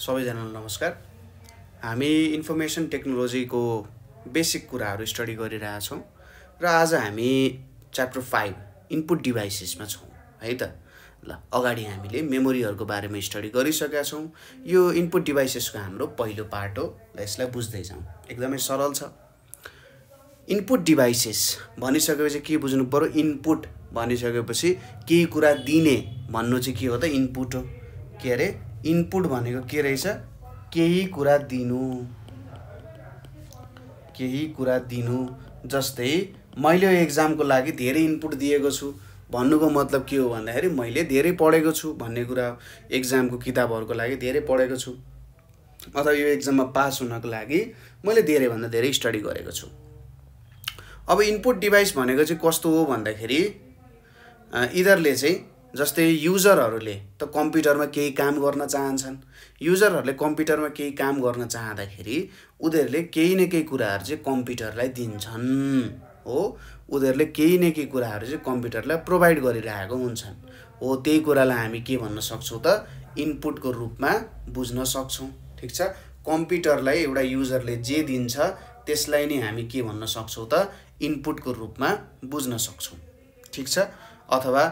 सबैजनालाई नमस्कार हामी इन्फर्मेसन टेक्नोलोजीको बेसिक कुराहरू स्टडी गरिरहेछौँ र आज हामी च्याप्टर फाइभ इनपुट डिभाइसेसमा छौँ है त ल अगाडि हामीले मेमोरीहरूको बारेमा स्टडी गरिसकेका छौँ यो इनपुट डिभाइसेसको हाम्रो पहिलो पार्ट हो यसलाई बुझ्दै जाउँ एकदमै सरल छ इनपुट डिभाइसेस भनिसकेपछि के बुझ्नु पऱ्यो इनपुट भनिसकेपछि केही कुरा दिने भन्नु चाहिँ के हो त इनपुट हो के अरे इनपुट भनेको के रहेछ केही कुरा दिनु केही कुरा दिनु जस्तै मैले यो एक्जामको लागि धेरै इनपुट दिएको छु भन्नुको मतलब के हो भन्दाखेरि मैले धेरै पढेको छु भन्ने कुरा एक्जामको किताबहरूको लागि धेरै पढेको छु अथवा यो एक्जाममा पास हुनको लागि मैले धेरैभन्दा धेरै स्टडी गरेको छु अब इनपुट डिभाइस भनेको चाहिँ कस्तो हो भन्दाखेरि यिनीहरूले चाहिँ जस्तै युजरहरूले त कम्प्युटरमा केही काम गर्न चाहन्छन् युजरहरूले कम्प्युटरमा केही काम गर्न चाहँदाखेरि उनीहरूले केही न केही कुराहरू चाहिँ कम्प्युटरलाई दिन्छन् हो उनीहरूले केही न केही कुराहरू चाहिँ कम्प्युटरलाई प्रोभाइड गरिरहेको हुन्छन् हो त्यही कुरालाई हामी के भन्न सक्छौँ त इनपुटको रूपमा बुझ्न सक्छौँ ठिक छ कम्प्युटरलाई एउटा युजरले जे दिन्छ त्यसलाई नै हामी के भन्न सक्छौँ त इनपुटको रूपमा बुझ्न सक्छौँ ठिक छ अथवा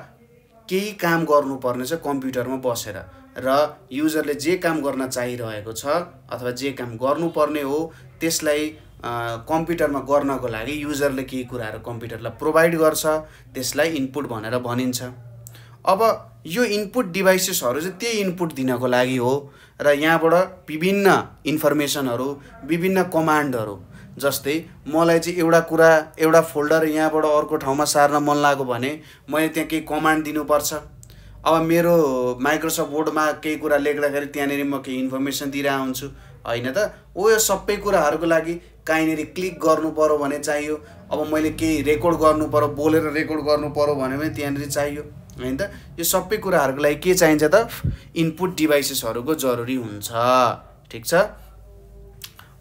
केही काम गर्नुपर्ने छ कम्प्युटरमा बसेर र युजरले जे काम गर्न चाहिरहेको छ अथवा जे काम गर्नुपर्ने हो त्यसलाई कम्प्युटरमा गर्नको लागि युजरले केही कुराहरू कम्प्युटरलाई प्रोभाइड गर्छ त्यसलाई इनपुट भनेर भनिन्छ अब यो इनपुट डिभाइसेसहरू चाहिँ त्यही इनपुट दिनको लागि हो र यहाँबाट विभिन्न इन्फर्मेसनहरू विभिन्न कमान्डहरू जस्तै मलाई चाहिँ एउटा कुरा एउटा फोल्डर यहाँबाट अर्को ठाउँमा सार्न मन लाग्यो भने मैले त्यहाँ केही कमान्ड दिनुपर्छ अब मेरो माइक्रोसफ्ट वर्डमा केही कुरा लेख्दाखेरि त्यहाँनिर म केही इन्फर्मेसन दिइरहेको हुन्छु होइन त ऊ यो सबै कुराहरूको लागि कहीँनिर क्लिक गर्नु पऱ्यो भने चाहियो अब मैले केही रेकर्ड गर्नु पऱ्यो बोलेर रेकर्ड गर्नु पऱ्यो भने पनि त्यहाँनिर चाहियो होइन त यो सबै कुराहरूको लागि के चाहिन्छ त इनपुट डिभाइसेसहरूको जरुरी हुन्छ ठिक छ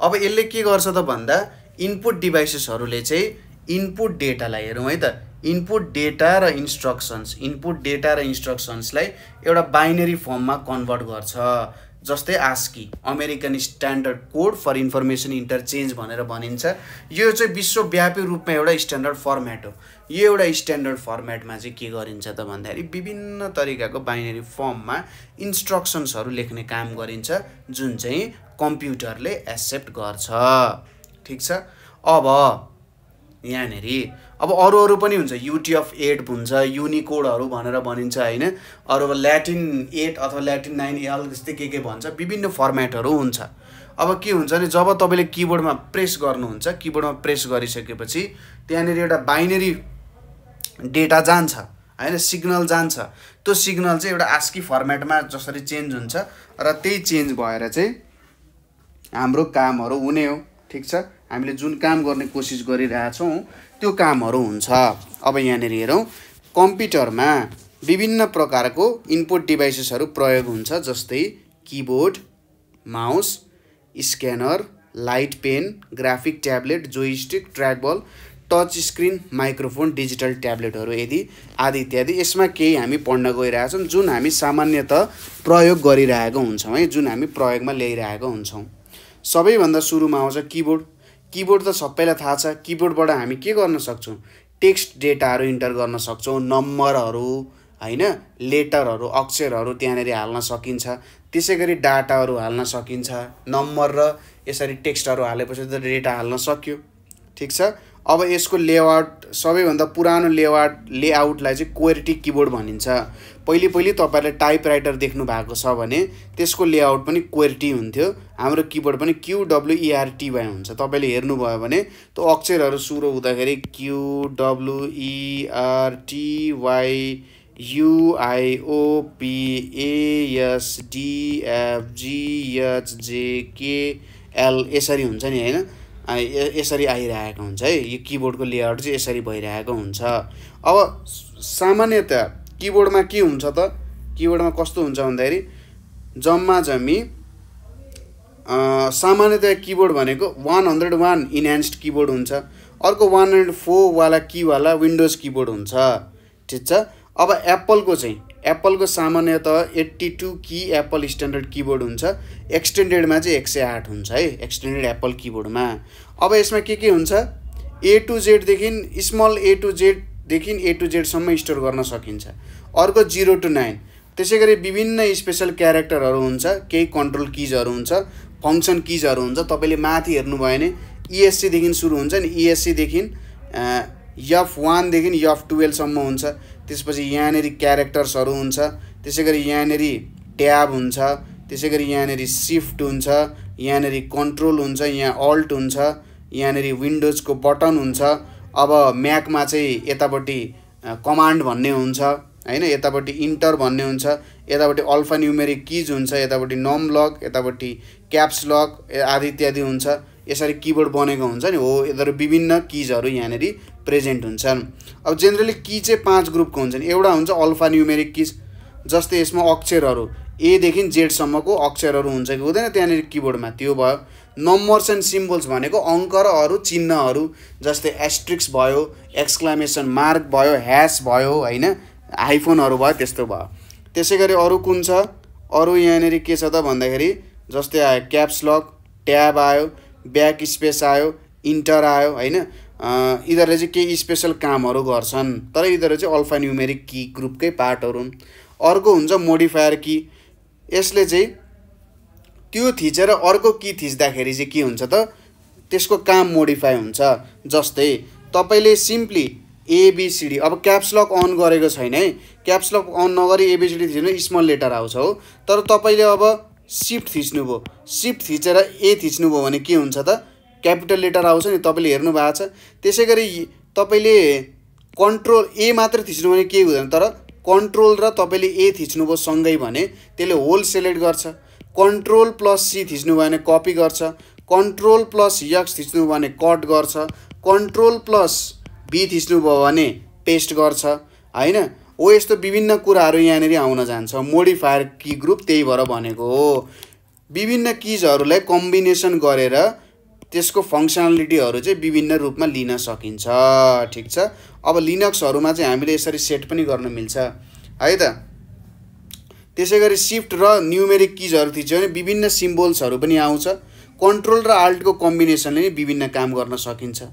अब यसले के गर्छ त भन्दा इनपुट डिभाइसेसहरूले चाहिँ इनपुट डेटालाई हेरौँ है त इनपुट डेटा र इन्स्ट्रक्सन्स इनपुट डेटा र इन्स्ट्रक्सन्सलाई एउटा बाइनेरी फर्ममा कन्भर्ट गर्छ जस्तै ASCII American standard code for information interchange भनेर भनिन्छ यो चाहिँ विश्वव्यापी रूपमा एउटा स्ट्यान्डर्ड फर्मेट हो यो एउटा स्ट्यान्डर्ड फर्मेटमा चाहिँ के गरिन्छ त भन्दाखेरि विभिन्न तरिकाको बाइनेरी फर्ममा इन्स्ट्रक्सन्सहरू लेख्ने काम गरिन्छ जुन चाहिँ कम्प्युटरले एक्सेप्ट गर्छ ठिक छ अब यहाँनिर अब अरू अरू पनि हुन्छ युटिएफ एट हुन्छ युनिकोडहरू भनेर भनिन्छ होइन अरू ल्याटिन एट अथवा ल्याटिन नाइन एल जस्तै के के भन्छ विभिन्न फर्मेटहरू हुन्छ अब के हुन्छ भने जब तपाईँले किबोर्डमा प्रेस गर्नुहुन्छ किबोर्डमा प्रेस गरिसकेपछि त्यहाँनिर एउटा बाइनेरी डेटा जान्छ होइन सिग्नल जान्छ त्यो सिग्नल चाहिँ एउटा आस्की फर्मेटमा जसरी चेन्ज हुन्छ र त्यही चेन्ज भएर चाहिँ हाम्रो कामहरू हुने हो ठिक छ हामीले जुन काम गर्ने कोसिस गरिरहेछौँ त्यो कामहरू हुन्छ अब यहाँनिर हेरौँ कम्प्युटरमा विभिन्न प्रकारको इनपुट डिभाइसेसहरू प्रयोग हुन्छ जस्तै keyboard mouse scanner light pen graphic tablet joystick trackball touch screen microphone digital ट्याब्लेटहरू यदि आदि इत्यादि यसमा केही हामी पढ्न गइरहेछौँ जुन हामी सामान्यत प्रयोग गरिरहेको हुन्छौँ है जुन हामी प्रयोगमा ल्याइरहेको हुन्छौँ सबैभन्दा सुरुमा आउँछ किबोर्ड किबोर्ड त सबैलाई थाहा छ किबोर्डबाट हामी के गर्न सक्छौँ टेक्स्ट डेटाहरू इन्टर गर्न सक्छौँ नम्बरहरू होइन लेटरहरू अक्षरहरू त्यहाँनिर हाल्न सकिन्छ त्यसै गरी डाटाहरू हाल्न सकिन्छ नम्बर र यसरी टेक्स्टहरू हालेपछि त डेटा हाल्न सक्यो ठिक छ अब यसको लेआउट सबैभन्दा पुरानो लेआउट लेआउटलाई चाहिँ क्वेरिटी किबोर्ड भनिन्छ पहिले पहिले तपाईँहरूले टाइप राइटर देख्नु भएको छ भने त्यसको लेआउट पनि क्वेर्टी हुन्थ्यो हाम्रो किबोर्ड पनि e भए हुन्छ तपाईँले हेर्नुभयो भने त्यो अक्षरहरू सुरु हुँदाखेरि क्युडब्लुइआरटिवाई युआइओपिएएसडिएफजिएचजेकेएल e यसरी हुन्छ नि होइन यसरी आइरहेको हुन्छ है यो किबोर्डको लेआउट चाहिँ यसरी भइरहेको हुन्छ अब सामान्यतया किबोर्डमा के हुन्छ त किबोर्डमा कस्तो हुन्छ भन्दाखेरि जम्मा जम्मी सामान्यतया किबोर्ड भनेको one hundred one enhanced keyboard हुन्छ अर्को वान हन्ड्रेड फोरवाला किवाला विन्डोज किबोर्ड हुन्छ ठिक छ अब एप्पलको चाहिँ एप्पलको सामान्यत एट्टी टू कि एप्पल स्ट्यान्डर्ड किबोर्ड हुन्छ एक्सटेन्डेडमा चाहिँ एक सय आठ हुन्छ है एक्सटेन्डेड एप्पल किबोर्डमा अब यसमा के के हुन्छ ए टु जेडदेखि स्मल ए टु जेड देखि ए टु जेडसम्म स्टोर गर्न सकिन्छ अर्को जिरो टु नाइन त्यसै गरी विभिन्न स्पेसल क्यारेक्टरहरू हुन्छ केही कन्ट्रोल किजहरू हुन्छ फङ्सन किजहरू हुन्छ तपाईँले माथि हेर्नुभयो भने इएससीदेखि e सुरु हुन्छ नि इएससीदेखि e यफ वानदेखि यफ टुवेल्भसम्म हुन्छ त्यसपछि यहाँनेरि क्यारेक्टर्सहरू हुन्छ त्यसै गरी यहाँनेरि ट्याब हुन्छ त्यसै गरी यहाँनिर सिफ्ट हुन्छ यहाँनिर कन्ट्रोल हुन्छ यहाँ अल्ट हुन्छ यहाँनिर विन्डोजको बटन हुन्छ अब म्याकमा चाहिँ यतापट्टि कमान्ड भन्ने हुन्छ होइन यतापट्टि इन्टर भन्ने हुन्छ यतापट्टि अल्फा न्युमेरिक किज हुन्छ यतापट्टि नम लक यतापट्टि क्याप्स लक आदि इत्यादि हुन्छ यसरी किबोर्ड बनेको हुन्छ नि हो यिनीहरू विभिन्न किजहरू यहाँनिर प्रेजेन्ट हुन्छन् अब जेनरली कि चाहिँ पाँच ग्रुपको हुन्छन् एउटा हुन्छ अल्फा न्युमेरिक किज जस्तै यसमा अक्षरहरू एदेखि जेडसम्मको अक्षरहरू हुन्छ कि हुँदैन त्यहाँनिर किबोर्डमा त्यो भयो नम्बर्स एन्ड सिम्बल्स भनेको अङ्क र अरू चिन्हहरू जस्तै एस्ट्रिक्स भयो एक्सक्लामेसन मार्क भयो ह्यास भयो होइन आइफोनहरू भयो त्यस्तो भयो त्यसै गरी अरू कुन छ अरू यहाँनिर के छ त भन्दाखेरि जस्तै आयो लक ट्याब आयो ब्याक स्पेस आयो इन्टर आयो होइन यिनीहरूले चाहिँ केही स्पेसल कामहरू गर्छन् तर यिनीहरू चाहिँ अल्फा न्युमेरिक कि ग्रुपकै पार्टहरू हुन् अर्को हुन्छ मोडिफायर कि यसले चाहिँ त्यो थिचेर अर्को कि थिच्दाखेरि चाहिँ के हुन्छ त त्यसको काम मोडिफाई हुन्छ जस्तै तपाईँले सिम्पली एबिसिडी अब क्याप्सलक अन गरेको छैन है क्याप्सलक अन नगरी एबिसिडी थिच्नु स्मल लेटर आउँछ हो तर तपाईँले अब सिफ्ट थिच्नुभयो सिफ्ट थिचेर ए थिच्नुभयो भने के हुन्छ त क्यापिटल लेटर आउँछ नि तपाईँले हेर्नु भएको छ त्यसै गरी तपाईँले कन्ट्रोल ए मात्र थिच्नु भने केही हुँदैन तर कन्ट्रोल र तपाईँले ए थिच्नुभयो सँगै भने त्यसले होल सेलेक्ट गर्छ कन्ट्रोल प्लस सी थिच्नुभयो भने कपी गर्छ कन्ट्रोल प्लस यक्स थिच्नुभयो भने कट गर्छ कन्ट्रोल प्लस बी थिच्नुभयो भने पेस्ट गर्छ होइन हो यस्तो विभिन्न कुराहरू यहाँनिर आउन जान्छ मोडिफायर की ग्रुप त्यही भएर भनेको हो विभिन्न किजहरूलाई कम्बिनेसन गरेर त्यसको फङ्सनालिटीहरू चाहिँ विभिन्न रूपमा लिन सकिन्छ ठिक छ अब लिनक्सहरूमा चाहिँ हामीले यसरी सेट पनि गर्न मिल्छ है त त्यसै गरी सिफ्ट र न्युमेरिक किजहरू थिच्यो भने विभिन्न सिम्बोल्सहरू पनि आउँछ कन्ट्रोल र आल्टको कम्बिनेसनले नै विभिन्न काम गर्न सकिन्छ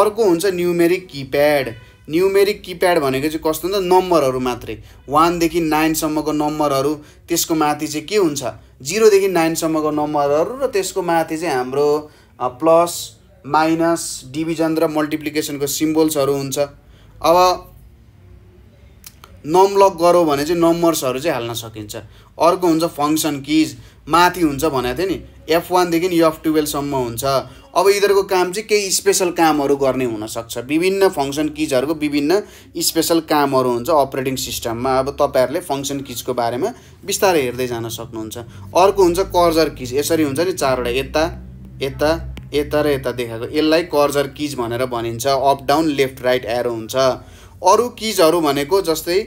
अर्को हुन्छ न्युमेरिक किप्याड न्युमेरिक किप्याड भनेको चाहिँ कस्तो हुन्छ नम्बरहरू मात्रै वानदेखि नाइनसम्मको नम्बरहरू त्यसको माथि चाहिँ के हुन्छ जिरोदेखि नाइनसम्मको नम्बरहरू र त्यसको माथि चाहिँ हाम्रो प्लस माइनस डिभिजन र मल्टिप्लिकेसनको सिम्बोल्सहरू हुन्छ अब नम लक गरौँ भने चाहिँ नम्बर्सहरू चाहिँ हाल्न सकिन्छ अर्को हुन्छ फङ्सन किज माथि हुन्छ भनेको थिएँ नि एफ वानदेखि एफ टुवेल्भसम्म हुन्छ अब यिनीहरूको काम चाहिँ केही स्पेसल कामहरू गर्ने हुनसक्छ विभिन्न फङ्सन किजहरूको विभिन्न स्पेसल कामहरू हुन्छ अपरेटिङ सिस्टममा अब तपाईँहरूले फङ्सन किजको बारेमा बिस्तारै हेर्दै जान सक्नुहुन्छ अर्को हुन्छ कर्जर किज यसरी हुन्छ नि चारवटा यता यता यता र यता देखाएको यसलाई कर्जर किज भनेर भनिन्छ up down left right arrow हुन्छ अरू किजहरू भनेको जस्तै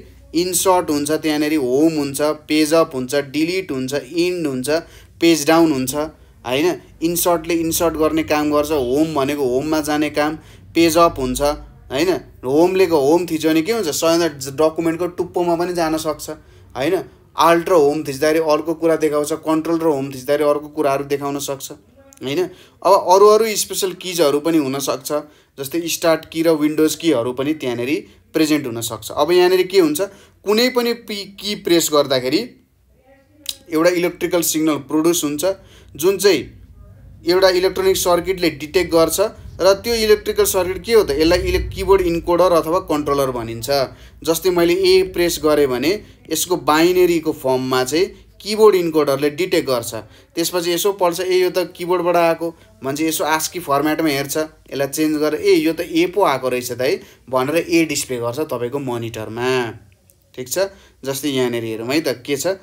इन्सर्ट हुन्छ त्यहाँनिर होम हुन्छ पेज अप हुन्छ डिलिट हुन्छ इन्ड हुन्छ पेज डाउन हुन्छ होइन इन्सर्टले इन्सर्ट गर्ने काम गर्छ होम भनेको होममा जाने काम पेज अप हुन्छ होइन होमले होम थिच्यो भने के हुन्छ सबैभन्दा डकुमेन्टको टुप्पोमा पनि जान सक्छ होइन आल्ट र होम थिच्दाखेरि अर्को कुरा देखाउँछ कन्ट्रोल र होम थिच्दाखेरि अर्को कुराहरू देखाउन सक्छ होइन अब अरू अरू स्पेसल किजहरू पनि हुनसक्छ जस्तै स्टार्ट की र विन्डोज किहरू पनि त्यहाँनिर प्रेजेन्ट हुनसक्छ अब यहाँनिर के हुन्छ कुनै पनि पी की प्रेस गर्दाखेरि एउटा इलेक्ट्रिकल सिग्नल प्रड्युस हुन्छ जुन चाहिँ एउटा इलेक्ट्रोनिक सर्किटले डिटेक्ट गर्छ र त्यो इलेक्ट्रिकल सर्किट के हो त यसलाई इले किबोर्ड इन्कोडर अथवा कन्ट्रोलर भनिन्छ जस्तै मैले ए प्रेस गरेँ भने यसको बाइनेरीको फर्ममा चाहिँ किबोर्ड इन्कोडरले डिटेक्ट गर्छ त्यसपछि यसो पढ्छ ए यो त किबोर्डबाट आएको मान्छे यसो आस्की फर्मेटमा हेर्छ यसलाई चेन्ज गरेर ए यो त ए पो आएको रहेछ त है भनेर ए डिस्प्ले गर्छ तपाईँको मोनिटरमा ठिक छ जस्तै यहाँनिर हेरौँ है त के छ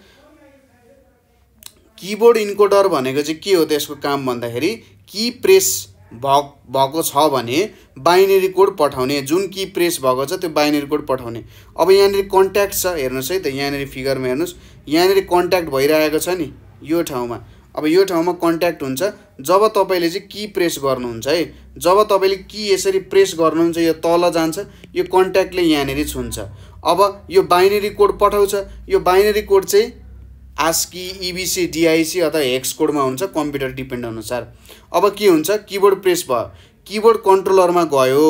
किबोर्ड इन्कोडर भनेको चाहिँ के हो त्यसको काम भन्दाखेरि की प्रेस भएको छ भने बाइनेरी कोड पठाउने जुन कि प्रेस भएको छ त्यो बाइनेरी कोड पठाउने अब यहाँनिर कन्ट्याक्ट छ हेर्नुहोस् है त यहाँनिर फिगरमा हेर्नुहोस् यहाँनिर कन्ट्याक्ट भइरहेको छ नि यो ठाउँमा अब यो ठाउँमा कन्ट्याक्ट हुन्छ जब तपाईँले चाहिँ कि प्रेस गर्नुहुन्छ है जब तपाईँले कि यसरी प्रेस गर्नुहुन्छ यो तल जान्छ यो कन्ट्याक्टले यहाँनिर छुन्छ अब यो बाइनेरी कोड पठाउँछ यो बाइनेरी कोड चाहिँ आस्की इबिसी डिआइसी अथवा हेक्स कोडमा हुन्छ कम्प्युटर डिपेन्ड अनुसार अब के हुन्छ किबोर्ड प्रेस भयो किबोर्ड कन्ट्रोलरमा गयो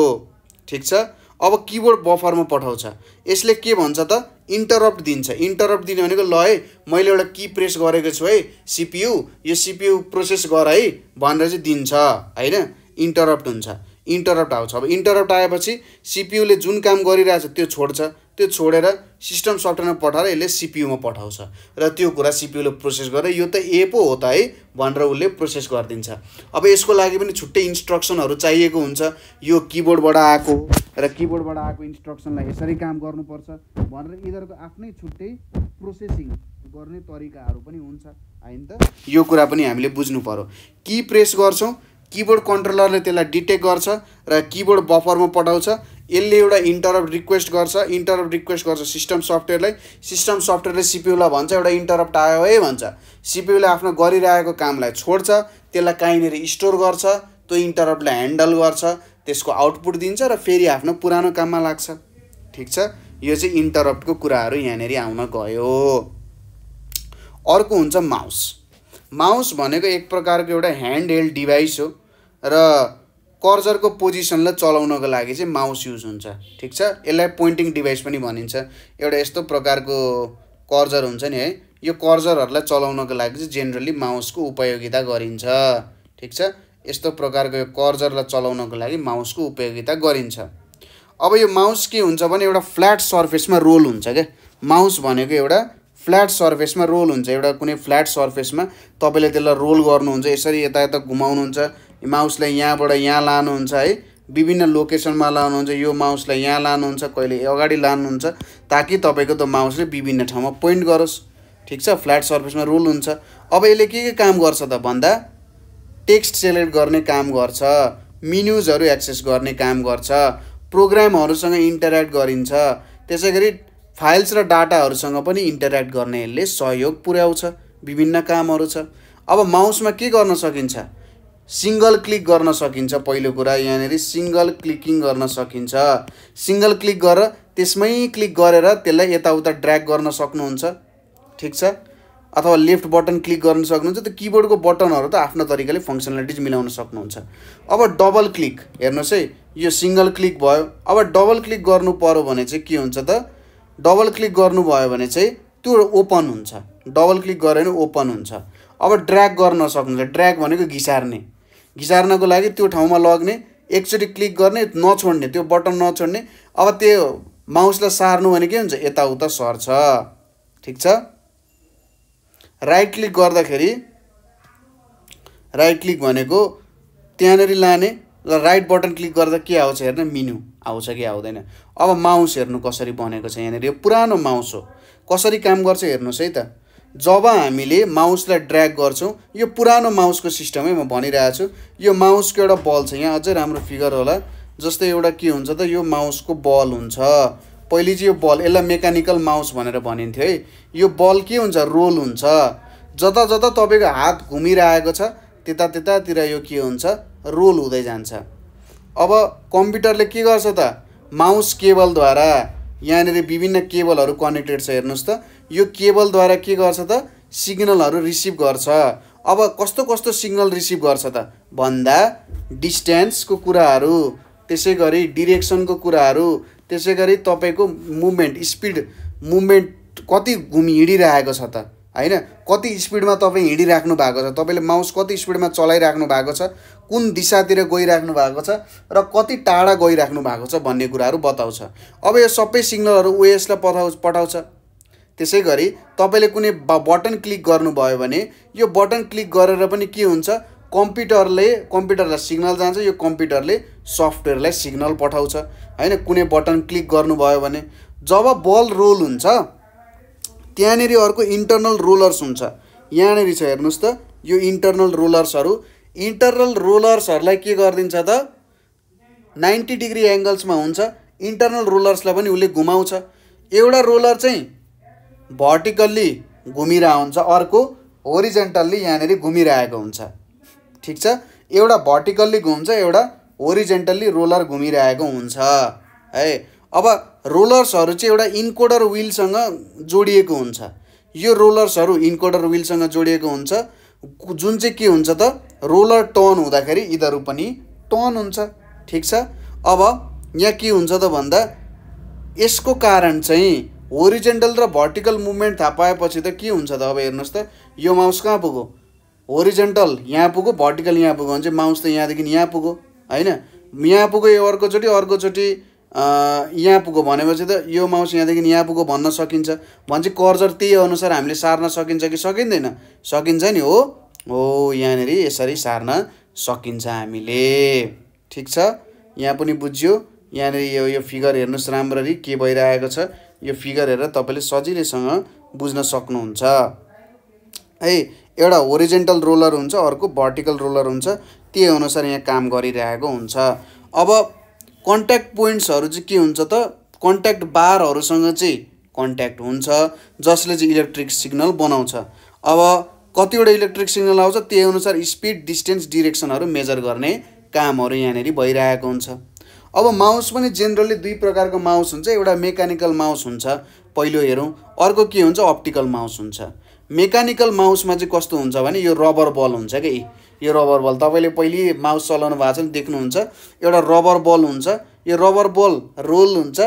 ठिक छ अब किबोर्ड बफरमा पठाउँछ यसले के भन्छ त इन्टरप्ट दिन्छ इन्टरप्ट दिने भनेको ल है मैले एउटा कि प्रेस गरेको छु है सिपियु यो सिपियु प्रोसेस गर है भनेर चाहिँ दिन्छ होइन इन्टरप्ट हुन्छ इन्टरप्ट आउँछ अब इन्टरप्ट आएपछि सिपियुले जुन काम गरिरहेछ त्यो छोड्छ त्यो छोडेर सिस्टम सफ्टवेयरमा पठाएर यसले सिपियुमा पठाउँछ र त्यो कुरा सिपियुले प्रोसेस गरेर यो त ए पो हो त है भनेर उसले प्रोसेस गरिदिन्छ अब यसको लागि पनि छुट्टै इन्स्ट्रक्सनहरू चाहिएको हुन्छ यो किबोर्डबाट आएको र किबोर्डबाट आएको इन्स्ट्रक्सनलाई यसरी काम गर्नुपर्छ भनेर यिनीहरूको आफ्नै छुट्टै प्रोसेसिङ गर्ने तरिकाहरू पनि हुन्छ होइन त यो कुरा पनि हामीले बुझ्नु पऱ्यो कि प्रेस गर्छौँ किबोर्ड कन्ट्रोलरले त्यसलाई डिटेक्ट गर्छ र किबोर्ड बफरमा पठाउँछ यसले एउटा इन्टरप्ट रिक्वेस्ट गर्छ इन्टरप्ट रिक्वेस्ट गर्छ सिस्टम सफ्टवेयरलाई सिस्टम सफ्टवेयरले सिपियुलाई भन्छ एउटा इन्टरप्ट आयो है भन्छ सिपियुले आफ्नो गरिरहेको कामलाई छोड्छ त्यसलाई कहीँनिर स्टोर गर्छ त्यो इन्टरप्टलाई ह्यान्डल गर्छ त्यसको आउटपुट दिन्छ र फेरि आफ्नो पुरानो काममा लाग्छ ठिक छ यो चाहिँ इन्टरप्टको कुराहरू यहाँनिर आउन गयो अर्को हुन्छ माउस माउस भनेको एक प्रकारको एउटा ह्यान्ड हेल्ड डिभाइस हो र कर्जरको पोजिसनलाई चलाउनको लागि चाहिँ माउस युज हुन्छ ठिक छ यसलाई पोइन्टिङ डिभाइस पनि भनिन्छ एउटा यस्तो प्रकारको कर्जर हुन्छ नि है यो कर्जरहरूलाई चलाउनको लागि चाहिँ जेनरली माउसको उपयोगिता गरिन्छ ठिक छ यस्तो प्रकारको यो कर्जरलाई चलाउनको लागि माउसको उपयोगिता गरिन्छ अब यो माउस के हुन्छ भने एउटा फ्ल्याट सर्फेसमा रोल हुन्छ क्या माउस भनेको एउटा फ्ल्याट सर्फेसमा रोल हुन्छ एउटा कुनै फ्ल्याट सर्फेसमा तपाईँले त्यसलाई रोल गर्नुहुन्छ यसरी यता यता घुमाउनुहुन्छ माउसलाई यहाँबाट यहाँ लानुहुन्छ है विभिन्न लोकेसनमा लानुहुन्छ यो माउसलाई यहाँ लानुहुन्छ कहिले अगाडि लानुहुन्छ ताकि तपाईँको त्यो माउसले विभिन्न ठाउँमा पोइन्ट गरोस् ठिक छ फ्ल्याट सर्फेसमा रोल हुन्छ अब यसले के के काम गर्छ त भन्दा टेक्स्ट सेलेक्ट गर्ने काम गर्छ मिन्युजहरू एक्सेस गर्ने काम गर्छ प्रोग्रामहरूसँग इन्टरेक्ट गरिन्छ त्यसै गरी फाइल्स र डाटाहरूसँग पनि इन्टरेक्ट गर्ने यसले सहयोग पुर्याउँछ विभिन्न कामहरू छ अब माउसमा के गर्न सकिन्छ सिङ्गल क्लिक गर्न सकिन्छ पहिलो कुरा यहाँनिर सिङ्गल क्लिकिङ गर्न सकिन्छ सिङ्गल क्लिक गरेर त्यसमै क्लिक गरेर त्यसलाई यताउता ड्र्याग गर्न सक्नुहुन्छ ठिक छ अथवा लेफ्ट बटन क्लिक गर्न सक्नुहुन्छ त्यो किबोर्डको बटनहरू त आफ्नो तरिकाले फङ्सनालिटिज मिलाउन सक्नुहुन्छ अब डबल क्लिक हेर्नुहोस् है यो सिङ्गल क्लिक भयो अब डबल क्लिक गर्नु पऱ्यो भने चाहिँ के हुन्छ त डबल क्लिक गर्नुभयो भने चाहिँ त्यो ओपन हुन्छ डबल क्लिक गरेन ओपन हुन्छ अब ड्र्याग गर्न सक्नुहुन्छ ड्र्याग भनेको घिसार्ने घिसार्नको लागि त्यो ठाउँमा लग्ने एकचोटि क्लिक गर्ने नछोड्ने त्यो बटन नछोड्ने अब त्यो माउसलाई सार्नु भने के हुन्छ यताउता सर्छ ठिक छ राइट क्लिक गर्दाखेरि राइट क्लिक भनेको त्यहाँनिर लाने र राइट बटन क्लिक गर्दा के आउँछ हेर्ने मिनु आउँछ कि आउँदैन अब माउस हेर्नु कसरी बनेको छ यहाँनिर यो पुरानो माउस हो कसरी काम गर्छ हेर्नुहोस् है त जब हामीले माउसलाई ड्र्याग गर्छौँ यो पुरानो माउसको सिस्टमै म भनिरहेको छु यो माउसको एउटा बल छ यहाँ अझै राम्रो फिगर होला जस्तै एउटा के हुन्छ त यो माउसको बल हुन्छ पहिले चाहिँ यो बल यसलाई मेकानिकल माउस भनेर भनिन्थ्यो है यो बल के हुन्छ रोल हुन्छ जता जता तपाईँको हात घुमिरहेको छ त्यता त्यतातिर यो के हुन्छ रोल हुँदै जान्छ अब कम्प्युटरले के गर्छ त माउस केबलद्वारा यहाँनिर विभिन्न केबलहरू कनेक्टेड छ हेर्नुहोस् त यो केबलद्वारा के गर्छ त सिग्नलहरू रिसिभ गर्छ अब कस्तो कस्तो सिग्नल रिसिभ गर्छ त भन्दा डिस्टेन्सको कुराहरू त्यसै गरी डिरेक्सनको कुराहरू त्यसै गरी तपाईँको मुभमेन्ट स्पिड मुभमेन्ट कति घुम हिँडिरहेको छ त होइन कति स्पिडमा तपाईँ हिँडिराख्नु भएको छ तपाईँले माउस कति स्पिडमा चलाइराख्नु भएको छ कुन दिशातिर गइराख्नु भएको छ र कति टाढा गइराख्नु भएको छ भन्ने कुराहरू बताउँछ अब यो सबै सिग्नलहरू ओएसलाई पठाउ पठाउँछ त्यसै गरी तपाईँले कुनै ब बटन क्लिक गर्नुभयो भने यो बटन क्लिक गरेर पनि के हुन्छ कम्प्युटरले कम्प्युटरलाई सिग्नल जान्छ यो कम्प्युटरले सफ्टवेयरलाई सिग्नल पठाउँछ होइन कुनै बटन क्लिक गर्नुभयो भने जब बल रोल हुन्छ त्यहाँनिर अर्को इन्टर्नल रोलर्स हुन्छ यहाँनिर छ हेर्नुहोस् त यो इन्टर्नल रोलर्सहरू इन्टर्नल रोलर्सहरूलाई के गरिदिन्छ त नाइन्टी डिग्री एङ्गल्समा हुन्छ इन्टर्नल रोलर्सलाई पनि उसले घुमाउँछ एउटा रोलर चाहिँ भर्टिकल्ली घुमिरहेको हुन्छ अर्को होरिजेन्टल्ली यहाँनिर घुमिरहेको हुन्छ ठिक छ एउटा भर्टिकल्ली घुम्छ एउटा होरिजेन्टल्ली रोलर घुमिरहेको हुन्छ है अब रोलर्सहरू चाहिँ एउटा इन्कोडर विलसँग जोडिएको हुन्छ यो रोलर्सहरू इन्कोडर विलसँग जोडिएको हुन्छ जुन चाहिँ के हुन्छ त रोलर टर्न हुँदाखेरि यिनीहरू पनि टर्न हुन्छ ठिक छ अब यहाँ के हुन्छ त भन्दा यसको कारण चाहिँ होरिजेन्टल र भर्टिकल मुभमेन्ट थाहा पाएपछि त के हुन्छ त अब हेर्नुहोस् त यो माउस कहाँ पुग्यो होरिजेन्टल यहाँ पुग्यो भर्टिकल यहाँ पुग्यो भने चाहिँ माउस त यहाँदेखि यहाँ पुग्यो होइन यहाँ पुग्यो यो अर्कोचोटि अर्कोचोटि यहाँ पुगो भनेपछि त यो माउस यहाँदेखि यहाँ पुगो भन्न सकिन्छ भने चाहिँ कर्जर त्यही अनुसार हामीले सार्न सकिन्छ कि सकिँदैन सकिन्छ नि हो हो यहाँनिर यसरी सार्न सकिन्छ हामीले ठिक छ यहाँ पनि बुझ्यो यहाँनिर यो यो फिगर हेर्नुहोस् राम्ररी के भइरहेको छ यो फिगर हेरेर तपाईँले सजिलैसँग बुझ्न सक्नुहुन्छ है एउटा ओरिजेन्टल रोलर हुन्छ अर्को भर्टिकल रोलर हुन्छ त्यही अनुसार यहाँ काम गरिरहेको हुन्छ अब कन्ट्याक्ट पोइन्ट्सहरू चाहिँ के हुन्छ त कन्ट्याक्ट बारहरूसँग चाहिँ कन्ट्याक्ट हुन्छ जसले चाहिँ इलेक्ट्रिक सिग्नल बनाउँछ अब कतिवटा इलेक्ट्रिक सिग्नल आउँछ त्यही अनुसार स्पिड डिस्टेन्स डिरेक्सनहरू मेजर गर्ने कामहरू यहाँनिर भइरहेको हुन्छ अब माउस पनि जेनरली दुई प्रकारको माउस हुन्छ एउटा मेकानिकल माउस हुन्छ पहिलो हेरौँ अर्को के हुन्छ अप्टिकल माउस हुन्छ मेकानिकल माउसमा चाहिँ कस्तो हुन्छ भने यो रबर बल हुन्छ कि यो रबर बल तपाईँले पहिले माउस चलाउनु भएको छ भने देख्नुहुन्छ एउटा रबर बल हुन्छ यो रबर बल रोल हुन्छ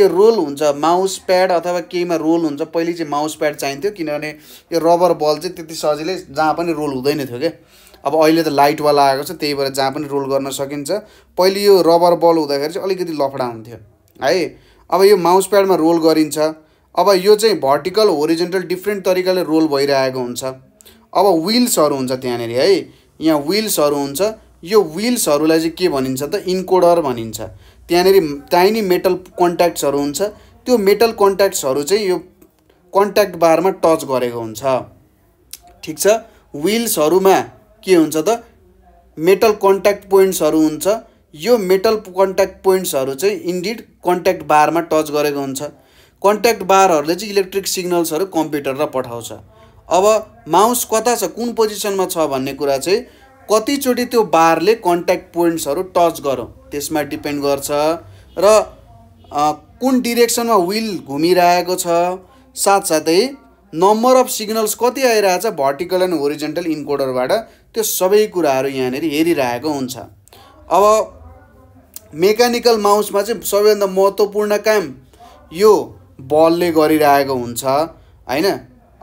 यो रोल हुन्छ माउस प्याड अथवा केहीमा रोल हुन्छ पहिले चाहिँ माउस प्याड चाहिन्थ्यो किनभने यो रबर बल चाहिँ त्यति सजिलै जहाँ पनि रोल हुँदैन थियो क्या अब अहिले त लाइटवाला आएको छ त्यही भएर जहाँ पनि रोल गर्न सकिन्छ पहिले यो रबर बल हुँदाखेरि चाहिँ अलिकति लफडा हुन्थ्यो है अब यो माउस प्याडमा रोल गरिन्छ अब यो चाहिँ भर्टिकल होरिजेन्टल डिफ्रेन्ट तरिकाले रोल भइरहेको हुन्छ अब विल्सहरू हुन्छ त्यहाँनिर है यहाँ विल्सहरू हुन्छ यो विल्सहरूलाई चाहिँ के भनिन्छ त इन्कोडर भनिन्छ त्यहाँनिर टाइनी मेटल कन्ट्याक्ट्सहरू हुन्छ त्यो मेटल कन्ट्याक्ट्सहरू चाहिँ यो कन्ट्याक्ट बारमा टच गरेको हुन्छ ठिक छ विल्सहरूमा के हुन्छ त मेटल कन्ट्याक्ट पोइन्ट्सहरू हुन्छ यो मेटल कन्ट्याक्ट पोइन्ट्सहरू चाहिँ इन्डिड कन्ट्याक्ट बारमा टच गरेको हुन्छ कन्ट्याक्ट बारहरूले चाहिँ इलेक्ट्रिक सिग्नल्सहरू कम्प्युटरलाई पठाउँछ अब माउस कता छ कुन पोजिसनमा छ भन्ने कुरा चाहिँ कतिचोटि त्यो बारले कन्ट्याक्ट पोइन्ट्सहरू टच गरौँ त्यसमा डिपेन्ड गर्छ र कुन डिरेक्सनमा विल घुमिरहेको छ साथसाथै नम्बर अफ सिग्नल्स कति आइरहेछ भर्टिकल एन्ड ओरिजेन्टल इन्कोडरबाट त्यो सबै कुराहरू यहाँनिर हेरिरहेको हुन्छ अब मेकानिकल माउसमा चाहिँ सबैभन्दा महत्त्वपूर्ण काम यो बलले गरिरहेको हुन्छ होइन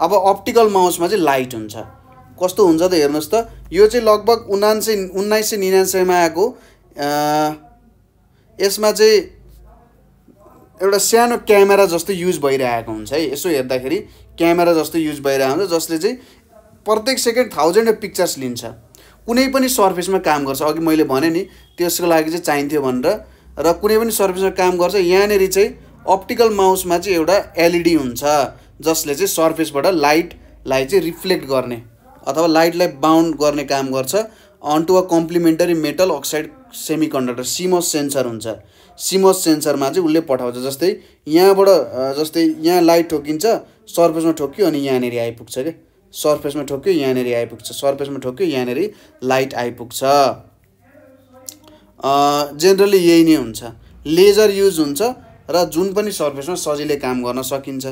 अब अप्टिकल माउसमा चाहिँ लाइट हुन्छ कस्तो हुन्छ त हेर्नुहोस् त यो चाहिँ लगभग उनान्से उन्नाइस सय निनान्सयमा आएको यसमा चाहिँ एउटा सानो क्यामेरा जस्तो युज भइरहेको हुन्छ है यसो हेर्दाखेरि क्यामेरा जस्तो युज भइरहेको हुन्छ जसले चाहिँ प्रत्येक सेकेन्ड थाउजन्ड पिक्चर्स लिन्छ कुनै पनि सर्फेसमा काम गर्छ अघि मैले भनेँ नि त्यसको लागि चाहिँ चाहिन्थ्यो भनेर र कुनै पनि सर्फेसमा काम गर्छ यहाँनिर चाहिँ अप्टिकल माउसमा चाहिँ एउटा एलइडी e हुन्छ जसले चाहिँ सर्फेसबाट लाइटलाई चाहिँ रिफ्लेक्ट गर्ने अथवा लाइटलाई बााउन्ड गर्ने काम गर्छ to a complementary metal oxide semiconductor CMOS sensor हुन्छ सिमस सेन्सरमा चाहिँ उसले पठाउँछ जस्तै यहाँबाट जस्तै यहाँ लाइट ठोकिन्छ सर्फेसमा ठोक्यो अनि यहाँनिर आइपुग्छ क्या सर्फेसमा ठोक्यो यहाँनिर आइपुग्छ सर्फेसमा ठोक्यो यहाँनिर लाइट आइपुग्छ जेनरली यही नै हुन्छ लेजर युज हुन्छ र जुन पनि सर्फेसमा सजिलै काम गर्न सकिन्छ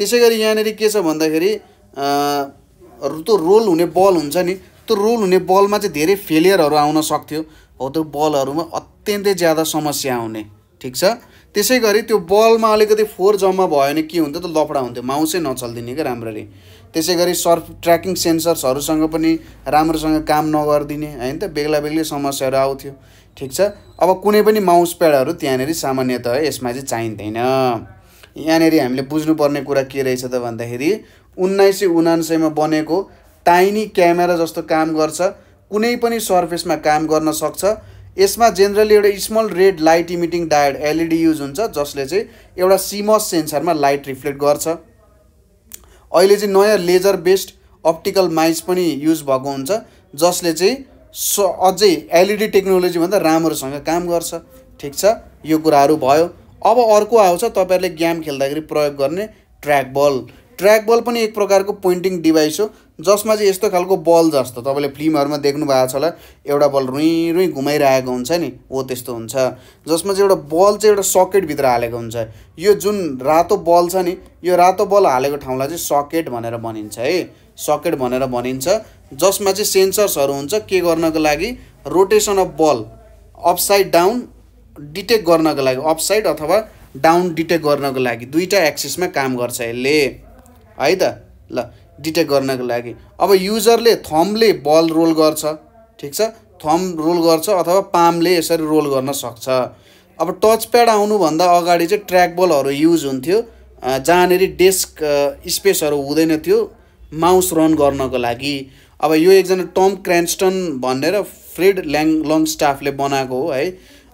त्यसै गरी यहाँनिर के छ भन्दाखेरि त्यो रोल हुने बल हुन्छ नि त्यो रोल हुने बलमा चाहिँ धेरै फेलियरहरू आउन सक्थ्यो हो त्यो बलहरूमा अत्यन्तै ज्यादा समस्या आउने ठिक छ त्यसै गरी त्यो बलमा अलिकति फोहोर जम्मा भयो भने के हुन्थ्यो त लफडा हुन्थ्यो माउसै नचलिदिने क्या राम्ररी त्यसै गरी सर्फ ट्र्याकिङ सेन्सर्सहरूसँग पनि राम्रोसँग काम नगरिदिने होइन त बेग्ला बेग्लै समस्याहरू आउँथ्यो ठिक छ अब कुनै पनि माउस प्याडहरू त्यहाँनिर सामान्यत यसमा चाहिँ चाहिँदैन यहाँनिर हामीले बुझ्नुपर्ने कुरा के रहेछ त भन्दाखेरि उन्नाइस सय उनान्सयमा बनेको टाइनी क्यामेरा जस्तो काम गर्छ कुनै पनि सर्फेसमा काम गर्न सक्छ यसमा जेनरली एउटा small red light emitting diode LED use हुन्छ जसले चाहिँ एउटा सिमस सेन्सरमा लाइट रिफ्लेक्ट गर्छ अहिले चाहिँ नयाँ लेजर बेस्ड अप्टिकल माइस पनि युज भएको हुन्छ जसले चाहिँ स अझै एलइडी टेक्नोलोजीभन्दा राम्रोसँग काम गर्छ ठिक छ यो कुराहरू भयो अब अर्को आउँछ तपाईँहरूले गेम खेल्दाखेरि प्रयोग गर्ने ट्र्याक बल ट्र्याक बल पनि एक प्रकारको पोइन्टिङ डिभाइस हो जसमा चाहिँ यस्तो खालको बल जस्तो तपाईँले फिल्महरूमा देख्नु भएको छ होला एउटा बल रुइँ रुइँ घुमाइरहेको हुन्छ नि हो त्यस्तो हुन्छ जसमा चाहिँ एउटा बल चाहिँ एउटा सकेटभित्र हालेको हुन्छ यो जुन रातो बल छ नि यो रातो बल हालेको ठाउँलाई चाहिँ सकेट भनेर भनिन्छ है सकेट भनेर भनिन्छ जसमा चाहिँ सेन्सर्सहरू हुन्छ के गर्नको लागि rotation of ball upside down detect गर्नको लागि अपसाइड अथवा डाउन डिटेक्ट गर्नको लागि दुईवटा एक्सिसमा काम गर्छ यसले है त ल डिटेक्ट गर्नको लागि अब युजरले थम्बले बल रोल गर्छ ठिक छ थम्ब रोल गर्छ अथवा पामले यसरी रोल गर्न सक्छ अब टच प्याड आउनुभन्दा अगाडि चाहिँ ट्र्याक बलहरू युज हुन्थ्यो जहाँनिर डेस्क स्पेसहरू हुँदैन थियो माउस रन गर्नको लागि अब यो एकजना टम क्रेन्स्टन भनेर फ्रेड ल्याङ लङ स्टाफले बनाएको हो है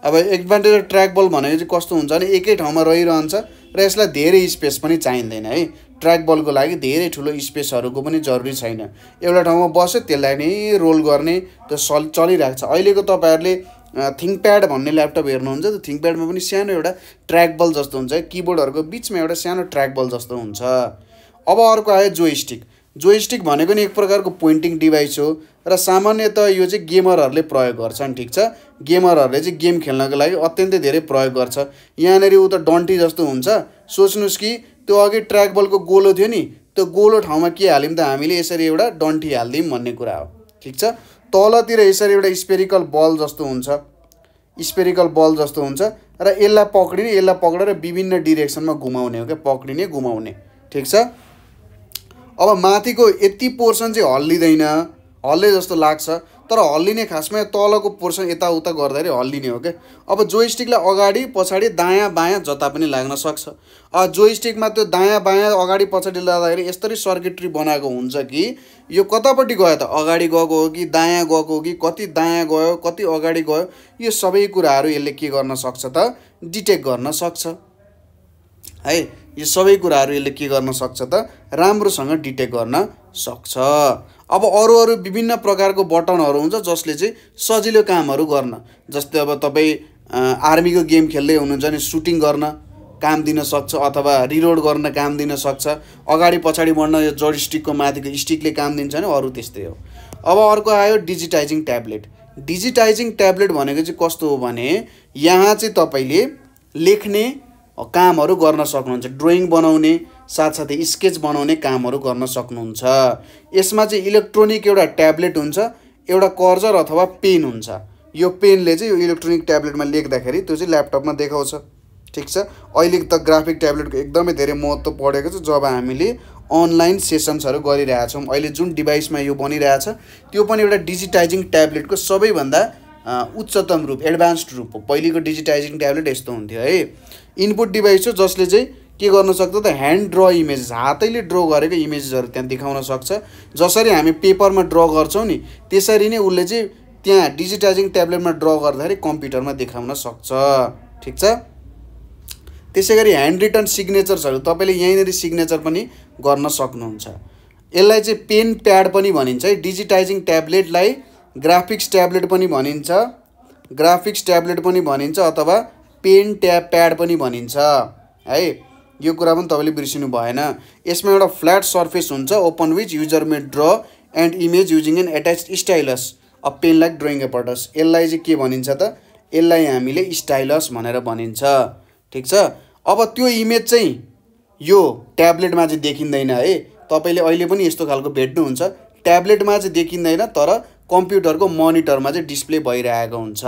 अब एडभान्टेज अफ ट्र्याक बल भनेको चाहिँ कस्तो हुन्छ भने एकै ठाउँमा रहिरहन्छ र यसलाई धेरै स्पेस पनि चाहिँदैन है ट्र्याक बलको लागि धेरै ठुलो स्पेसहरूको पनि जरुरी छैन एउटा ठाउँमा बस्यो त्यसलाई नै रोल गर्ने त्यो सल चलिरहेको छ अहिलेको तपाईँहरूले थिङ्क प्याड भन्ने ल्यापटप हेर्नुहुन्छ त्यो थिङ्क प्याडमा पनि सानो एउटा ट्र्याक बल जस्तो हुन्छ है किबोर्डहरूको बिचमा एउटा सानो ट्र्याक बल जस्तो हुन्छ अब अर्को आयो जोइस्टिक जोइस्टिक भनेको नि एक प्रकारको पोइन्टिङ डिभाइस हो र सामान्यत यो चाहिँ गेमरहरूले प्रयोग गर्छन् ठिक छ गेमरहरूले चाहिँ गेम खेल्नको लागि अत्यन्तै धेरै प्रयोग गर्छ यहाँनिर ऊ त डन्टी जस्तो हुन्छ सोच्नुहोस् कि त्यो अघि ट्र्याक बलको गोलो थियो नि त्यो गोलो ठाउँमा के हाल्यौँ त हामीले यसरी एउटा डन्टी हालिदियौँ भन्ने कुरा हो ठिक छ तलतिर यसरी एउटा स्पेरिकल बल जस्तो हुन्छ स्पेरिकल बल जस्तो हुन्छ र यसलाई पक्रिने यसलाई पक्रेर विभिन्न डिरेक्सनमा घुमाउने हो क्या पक्रिने घुमाउने ठिक छ अब माथिको यति पोर्सन चाहिँ हल्लिँदैन हल्ले जस्तो लाग्छ तर हल्लिने खासमा तलको पोर्सन यताउता गर्दाखेरि हल्लिने हो क्या अब जोइस्टिकले अगाडि पछाडि दायाँ बायाँ जता पनि लाग्न सक्छ जोइस्टिकमा त्यो दायाँ बायाँ अगाडि पछाडि लाँदाखेरि यस्तरी सर्किट्री बनाएको हुन्छ कि यो कतापट्टि गयो त अगाडि गएको हो कि दायाँ गएको हो कि कति दायाँ गयो कति अगाडि गयो यो सबै कुराहरू यसले के गर्न सक्छ त डिटेक्ट गर्न सक्छ है यो सबै कुराहरू यसले के गर्न सक्छ त राम्रोसँग डिटेक्ट गर्न सक्छ अब अरू अरू विभिन्न प्रकारको बटनहरू हुन्छ जसले चाहिँ सजिलो कामहरू गर्न जस्तै अब तपाईँ आर्मीको गेम खेल्दै हुनुहुन्छ भने सुटिङ गर्न काम दिन सक्छ अथवा रिलोड गर्न काम दिन सक्छ अगाडि पछाडि बढ्न यो जड स्टिकको माथिको स्टिकले काम दिन्छ भने अरू त्यस्तै हो अब अर्को आयो डिजिटाइजिङ ट्याब्लेट डिजिटाइजिङ ट्याब्लेट भनेको चाहिँ कस्तो हो भने यहाँ चाहिँ तपाईँले लेख्ने कामहरू गर्न सक्नुहुन्छ ड्रइङ बनाउने साथसाथै स्केच बनाउने कामहरू गर्न सक्नुहुन्छ यसमा चाहिँ इलेक्ट्रोनिक एउटा ट्याब्लेट हुन्छ एउटा कर्जर अथवा पेन हुन्छ यो पेनले चाहिँ यो इलेक्ट्रोनिक ट्याब्लेटमा लेख्दाखेरि त्यो चाहिँ ल्यापटपमा देखाउँछ ठिक छ अहिले त ग्राफिक ट्याब्लेटको एकदमै धेरै महत्त्व पढेको छ जब हामीले अनलाइन सेसन्सहरू गरिरहेछौँ अहिले जुन डिभाइसमा यो बनिरहेछ त्यो पनि एउटा डिजिटाइजिङ ट्याब्लेटको सबैभन्दा उच्चतम रूप एडभान्स्ड रूप हो पहिलेको डिजिटाइजिङ ट्याब्लेट यस्तो हुन्थ्यो है इनपुट डिभाइस हो जसले चाहिँ के गर्न सक्छ त ह्यान्ड ड्र इमेजेस हातैले ड्र गरेको इमेजेसहरू त्यहाँ देखाउन सक्छ जसरी हामी पेपरमा ड्र गर्छौँ नि त्यसरी नै उसले चाहिँ त्यहाँ डिजिटाइजिङ ट्याब्लेटमा ड्र गर्दाखेरि कम्प्युटरमा देखाउन सक्छ ठिक छ त्यसै गरी ह्यान्ड रिटर्न सिग्नेचर्सहरू तपाईँले यहीँनिर सिग्नेचर पनि गर्न सक्नुहुन्छ यसलाई चाहिँ पेन प्याड पनि भनिन्छ है डिजिटाइजिङ ट्याब्लेटलाई ग्राफिक्स ट्याब्लेट पनि भनिन्छ ग्राफिक्स ट्याब्लेट पनि भनिन्छ अथवा पेन ट्याब प्याड पनि भनिन्छ है यो कुरा पनि तपाईँले बिर्सिनु भएन यसमा एउटा फ्ल्याट सर्फेस हुन्छ upon which user may draw and image using an attach stylus a pen like drawing apparatus यसलाई चाहिँ के भनिन्छ त यसलाई हामीले स्टाइलस भनेर भनिन्छ ठिक छ अब त्यो इमेज चाहिँ यो ट्याब्लेटमा चाहिँ देखिँदैन है तपाईँले अहिले पनि यस्तो खालको भेट्नुहुन्छ ट्याब्लेटमा चाहिँ देखिँदैन तर कम्प्युटरको मोनिटरमा चाहिँ डिस्प्ले भइरहेको हुन्छ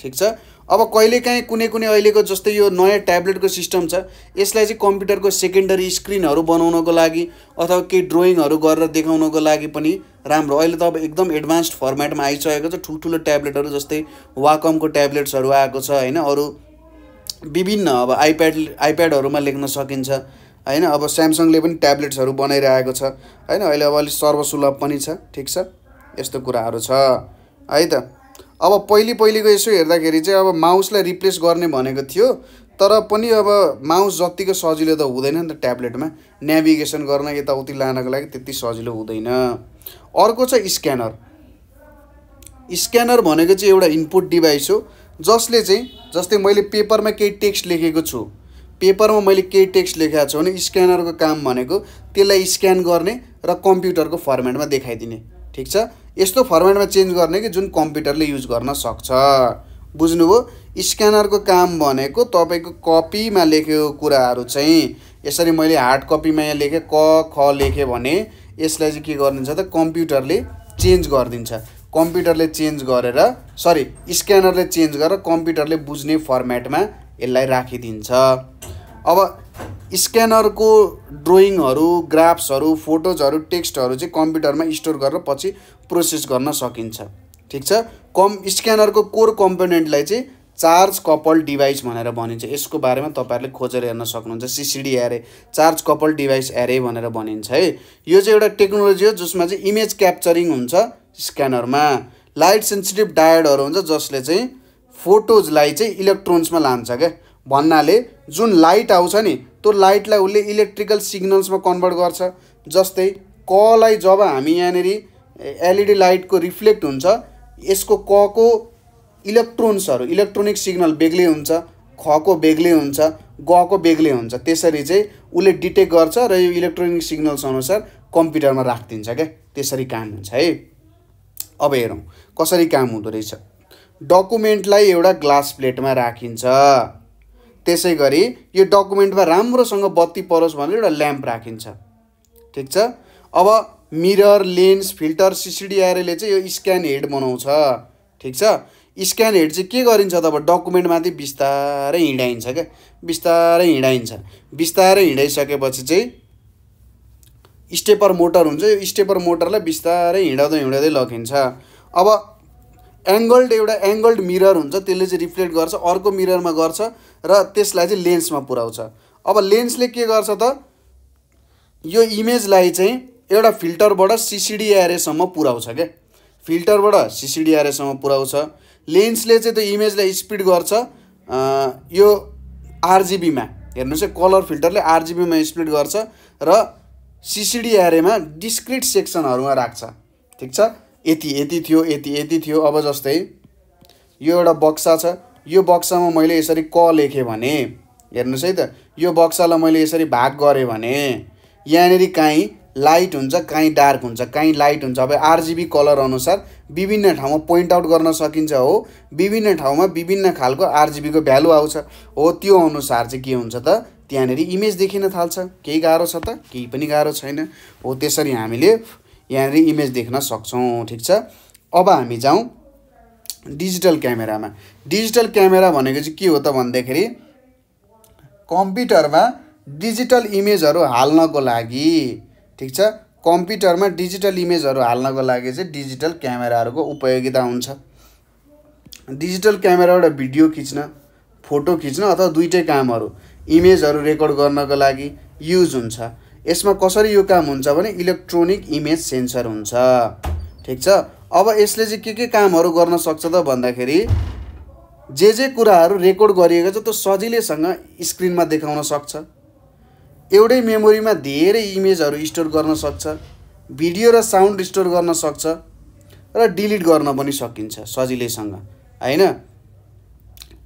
ठिक छ अब कहिलेकाहीँ कुनै कुनै अहिलेको जस्तै यो नयाँ ट्याब्लेटको सिस्टम छ यसलाई चाहिँ कम्प्युटरको सेकेन्डरी स्क्रिनहरू बनाउनको लागि अथवा केही ड्रइङहरू गरेर देखाउनको लागि पनि राम्रो अहिले त अब एकदम एडभान्स्ड फर्मेटमा आइसकेको छ ठुल्ठुलो ट्याब्लेटहरू जस्तै वाकमको ट्याब्लेट्सहरू आएको छ होइन अरू विभिन्न अब आइप्याड आइप्याडहरूमा लेख्न सकिन्छ होइन अब स्यामसङले पनि ट्याब्लेट्सहरू बनाइरहेको छ होइन अहिले अब अलिक सर्वसुलभ पनि छ ठिक छ यस्तो कुराहरू छ है त अब पहिले पहिलेको यसो हेर्दाखेरि चाहिँ अब माउसलाई रिप्लेस गर्ने भनेको थियो तर पनि अब माउस जत्तिको सजिलो त हुँदैन नि त ट्याब्लेटमा नेभिगेसन गर्न यताउति लानको लागि त्यति सजिलो हुँदैन अर्को छ स्क्यानर स्क्यानर भनेको चाहिँ एउटा इनपुट डिभाइस हो जसले चाहिँ जस्तै मैले पेपरमा केही टेक्स्ट लेखेको छु पेपरमा मैले केही टेक्स्ट लेखेको छु भने स्क्यानरको काम भनेको त्यसलाई स्क्यान गर्ने र कम्प्युटरको फर्मेटमा देखाइदिने ठिक छ यस्तो फर्मेटमा चेन्ज गर्ने कि जुन कम्प्युटरले युज गर्न सक्छ बुझ्नुभयो स्क्यानरको काम भनेको तपाईँको कपीमा लेखेको कुराहरू चाहिँ यसरी मैले हार्ड कपीमा यहाँ लेखेँ क ख लेखेँ भने यसलाई चाहिँ के गरिदिन्छ त कम्प्युटरले चेन्ज गरिदिन्छ कम्प्युटरले चेन्ज गरेर सरी स्क्यानरले चेन्ज गरेर कम्प्युटरले बुझ्ने फर्मेटमा यसलाई राखिदिन्छ अब स्क्यानरको ड्रोइङहरू ग्राफ्सहरू फोटोजहरू टेक्स्टहरू चाहिँ कम्प्युटरमा स्टोर गरेर पछि प्रोसेस गर्न सकिन्छ ठिक छ कम् स्क्यानरको कोर कम्पोनेन्टलाई चाहिँ चार्ज कपल डिभाइस भनेर भनिन्छ यसको बारेमा तपाईँहरूले खोजेर हेर्न सक्नुहुन्छ सिसिडी एरे चार्ज कपल डिभाइस एरे भनेर भनिन्छ है यो चाहिँ एउटा टेक्नोलोजी हो जसमा चाहिँ इमेज क्याप्चरिङ हुन्छ स्क्यानरमा लाइट सेन्सिटिभ डायडहरू हुन्छ जसले चाहिँ फोटोजलाई चाहिँ इलेक्ट्रोन्समा लान्छ क्या भन्नाले जुन लाइट आउँछ नि त्यो लाइटलाई उसले इलेक्ट्रिकल सिग्नल्समा कन्भर्ट गर्छ जस्तै कलाई जब हामी यहाँनिर एलइडी लाइटको रिफ्लेक्ट हुन्छ यसको कको इलेक्ट्रोन्सहरू इलेक्ट्रोनिक सिग्नल बेग्लै हुन्छ खको बेग्लै हुन्छ गको बेग्लै हुन्छ त्यसरी चाहिँ उसले डिटेक्ट गर्छ र यो इलेक्ट्रोनिक सिग्नल्स अनुसार कम्प्युटरमा राखिदिन्छ क्या त्यसरी काम हुन्छ है अब हेरौँ कसरी काम हुँदो रहेछ डकुमेन्टलाई एउटा ग्लास प्लेटमा राखिन्छ त्यसै गरी यो डकुमेन्टमा राम्रोसँग बत्ती परोस् भनेर एउटा ल्याम्प राखिन्छ ठिक छ अब मिरर लेन्स फिल्टर सिसिडिआरएले चाहिँ यो स्क्यान हेड बनाउँछ ठिक छ स्क्यान हेड चाहिँ के गरिन्छ त अब डकुमेन्टमाथि बिस्तारै हिँडाइन्छ क्या बिस्तारै हिँडाइन्छ बिस्तारै हिँडाइसकेपछि चाहिँ स्टेपर मोटर हुन्छ यो स्टेपर मोटरलाई बिस्तारै हिँडाउँदै हिँडाउँदै लगिन्छ अब एङ्गल्ड एउटा एङ्गल्ड मिरर हुन्छ त्यसले चाहिँ रिफ्लेक्ट गर्छ अर्को मिररमा गर्छ र त्यसलाई चाहिँ लेन्समा पुऱ्याउँछ अब लेन्सले के गर्छ त यो इमेजलाई चाहिँ एउटा फिल्टरबाट सिसिडिआरएसम्म पुऱ्याउँछ क्या फिल्टरबाट सिसिडिआरएसम्म पुऱ्याउँछ लेन्सले चाहिँ त्यो इमेजलाई स्पिड गर्छ यो आरजिबीमा हेर्नुहोस् है कलर फिल्टरले आरजिबीमा स्प्लिट गर्छ र सिसिडिआरएमा डिस्क्रिट सेक्सनहरूमा राख्छ ठिक छ यति यति थियो यति यति थियो अब जस्तै यो एउटा बक्सा छ यो बक्सामा मैले यसरी क लेखेँ भने हेर्नुहोस् है त यो बक्सालाई मैले यसरी भाग गरेँ भने यहाँनिर काहीँ लाइट हुन्छ काहीँ डार्क हुन्छ काहीँ लाइट हुन्छ अब आरजिबी कलर अनुसार विभिन्न ठाउँमा पोइन्ट आउट गर्न सकिन्छ हो विभिन्न ठाउँमा विभिन्न खालको आरजिबीको भ्यालु आउँछ हो त्यो अनुसार चाहिँ के हुन्छ त त्यहाँनिर इमेज देखिन थाल्छ केही गाह्रो छ त केही पनि गाह्रो छैन हो त्यसरी हामीले यहाँनिर इमेज देख्न सक्छौँ ठिक छ अब हामी जाउँ डिजिटल क्यामेरामा डिजिटल क्यामेरा भनेको चाहिँ के हो त भन्दाखेरि कम्प्युटरमा डिजिटल इमेजहरू हाल्नको लागि ठिक छ कम्प्युटरमा डिजिटल इमेजहरू हाल्नको लागि चाहिँ डिजिटल क्यामेराहरूको उपयोगिता हुन्छ डिजिटल क्यामेराबाट भिडियो खिच्न फोटो खिच्न अथवा दुइटै कामहरू इमेजहरू रेकर्ड गर्नको लागि युज हुन्छ यसमा कसरी यो काम हुन्छ भने इलेक्ट्रोनिक इमेज सेन्सर हुन्छ ठिक छ अब यसले चाहिँ के के कामहरू गर्न सक्छ त भन्दाखेरि जे जे कुराहरू रेकर्ड गरिएको छ त्यो सजिलैसँग स्क्रिनमा देखाउन सक्छ एउटै मेमोरीमा धेरै इमेजहरू स्टोर गर्न सक्छ भिडियो र साउन्ड स्टोर गर्न सक्छ र डिलिट गर्न पनि सकिन्छ सजिलैसँग होइन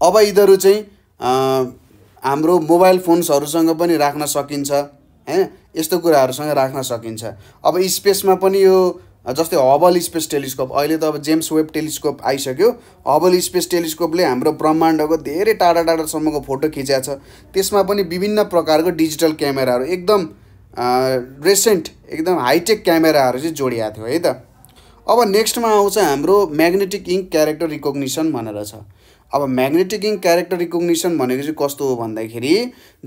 अब यिनीहरू चाहिँ हाम्रो मोबाइल फोन्सहरूसँग पनि राख्न सकिन्छ होइन यस्तो कुराहरूसँग राख्न सकिन्छ अब स्पेसमा पनि यो जस्तै हबल स्पेस टेलिस्कोप अहिले त अब जेम्स वेब टेलिस्कोप आइसक्यो हबल स्पेस टेलिस्कोपले हाम्रो ब्रह्माण्डको धेरै टाढा टाढासम्मको फोटो खिचेको छ त्यसमा पनि विभिन्न प्रकारको डिजिटल क्यामेराहरू एकदम रेसेन्ट एकदम हाइटेक क्यामेराहरू चाहिँ जोडिएको थियो है त अब नेक्स्टमा आउँछ हाम्रो म्याग्नेटिक इङ्क क्यारेक्टर रिकग्निसन भनेर छ अब म्याग्नेटिक इङ्क क्यारेक्टर रिकग्निसन भनेको चाहिँ कस्तो हो भन्दाखेरि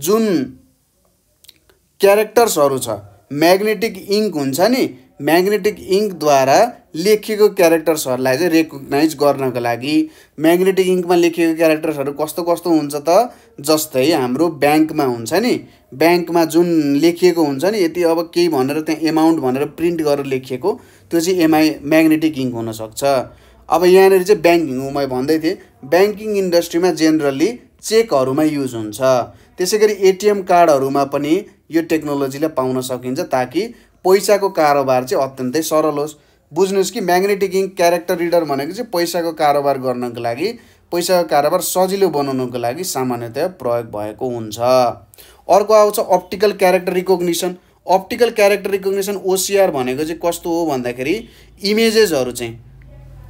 जुन क्यारेक्टर्सहरू छ म्याग्नेटिक इङ्क हुन्छ नि म्याग्नेटिक इङ्कद्वारा लेखिएको क्यारेक्टर्सहरूलाई चाहिँ रेकग्नाइज गर्नको लागि म्याग्नेटिक इङ्कमा लेखिएको क्यारेक्टर्सहरू कस्तो कस्तो हुन्छ त जस्तै हाम्रो ब्याङ्कमा हुन्छ नि ब्याङ्कमा जुन लेखिएको हुन्छ नि यति अब केही भनेर त्यहाँ एमाउन्ट भनेर प्रिन्ट गरेर लेखिएको त्यो चाहिँ एमआई म्याग्नेटिक इङ्क हुनसक्छ अब यहाँनिर चाहिँ ब्याङ्किङ मैले भन्दै थिएँ ब्याङ्किङ इन्डस्ट्रीमा जेनरली चेकहरूमा युज हुन्छ त्यसै गरी एटिएम कार्डहरूमा पनि यो टेक्नोलोजीले पाउन सकिन्छ ताकि पैसाको कारोबार चाहिँ अत्यन्तै सरल होस् बुझ्नुहोस् कि म्याग्नेटिक इङ्क क्यारेक्टर रिडर भनेको चाहिँ पैसाको कारोबार गर्नको लागि पैसाको कारोबार सजिलो बनाउनको लागि सामान्यतया प्रयोग भएको हुन्छ अर्को आउँछ optical character recognition optical character recognition OCR भनेको चाहिँ कस्तो हो भन्दाखेरि इमेजेसहरू चाहिँ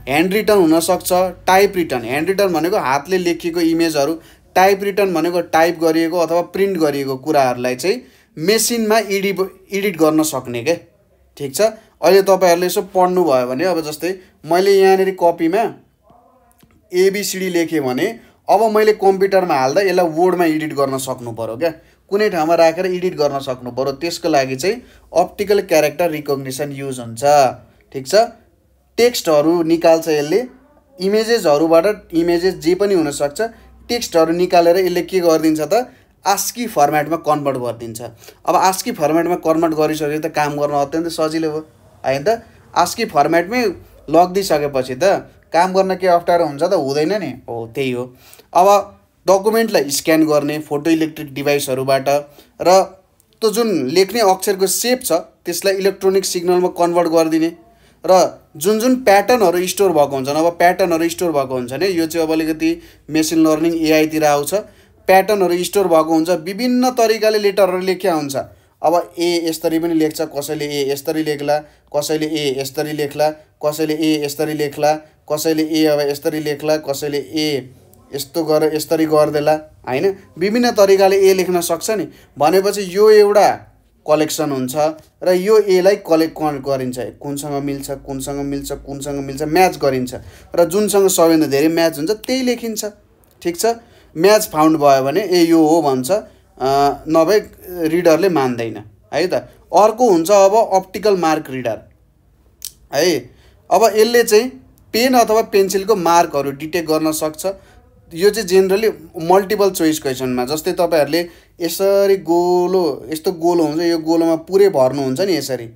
ह्यान्ड रिटर्न हुनसक्छ टाइप रिटर्न ह्यान्ड रिटर्न भनेको हातले लेखिएको इमेजहरू टाइप रिटर्न भनेको टाइप गरिएको अथवा प्रिन्ट गरिएको कुराहरूलाई चाहिँ मेसिनमा एडिट एडिट गर्न सक्ने क्या ठिक छ अहिले तपाईँहरूले यसो पढ्नुभयो भने अब जस्तै मैले यहाँनिर कपीमा एबिसिडी लेखेँ भने अब मैले कम्प्युटरमा हाल्दा यसलाई वर्डमा एडिट गर्न सक्नु पऱ्यो क्या कुनै ठाउँमा राखेर एडिट गर्न सक्नु पऱ्यो त्यसको लागि चाहिँ अप्टिकल क्यारेक्टर रिकग्निसन युज हुन्छ ठिक छ टेक्स्टहरू निकाल्छ यसले इमेजेसहरूबाट इमेजेस जे पनि हुनसक्छ टेक्स्टहरू निकालेर यसले के गरिदिन्छ त आस्की फर्मेटमा कन्भर्ट गरिदिन्छ अब आस्की फर्मेटमा कन्भर्ट गरिसकेपछि त काम गर्न अत्यन्तै सजिलो भयो होइन त आस्की फर्मेटमै लगिदिइसकेपछि त काम गर्न के अप्ठ्यारो हुन्छ त हुँदैन नि हो त्यही हो अब डकुमेन्टलाई स्क्यान गर्ने फोटो इलेक्ट्रिक डिभाइसहरूबाट र त्यो जुन लेख्ने अक्षरको सेप छ त्यसलाई इलेक्ट्रोनिक सिग्नलमा कन्भर्ट गरिदिने र जुन जुन प्याटर्नहरू स्टोर भएको हुन्छन् अब प्याटर्नहरू स्टोर भएको हुन्छ नि यो चाहिँ अब अलिकति मेसिन लर्निङ एआईतिर आउँछ प्याटर्नहरू स्टोर भएको हुन्छ विभिन्न तरिकाले लेटरहरू लेख्या हुन्छ अब ए यसरी पनि लेख्छ कसैले ए यसरी लेख्ला कसैले ए यसरी लेख्ला कसैले ए यसरी लेख्ला कसैले ए अब यसरी लेख्ला कसैले ए यस्तो गरेर यसरी गरिदेला होइन विभिन्न तरिकाले ए लेख्न सक्छ नि भनेपछि यो एउटा कलेक्सन हुन्छ र यो एलाई कलेक्ट गरिन्छ कुनसँग मिल्छ कुनसँग मिल्छ कुनसँग मिल्छ म्याच गरिन्छ र जुनसँग सबैभन्दा धेरै म्याच हुन्छ त्यही लेखिन्छ ठिक छ म्याच फाउन्ड भयो भने ए यो हो भन्छ नभए रिडरले मान्दैन है त अर्को हुन्छ अब अप्टिकल मार्क रिडर है अब यसले चाहिँ पेन अथवा पेन्सिलको मार्कहरू डिटेक्ट गर्न सक्छ यो चाहिँ जेनरली मल्टिपल चोइस क्वेसनमा जस्तै तपाईँहरूले यसरी गोलो यस्तो गोलो हुन्छ यो गोलोमा पुरै भर्नुहुन्छ नि यसरी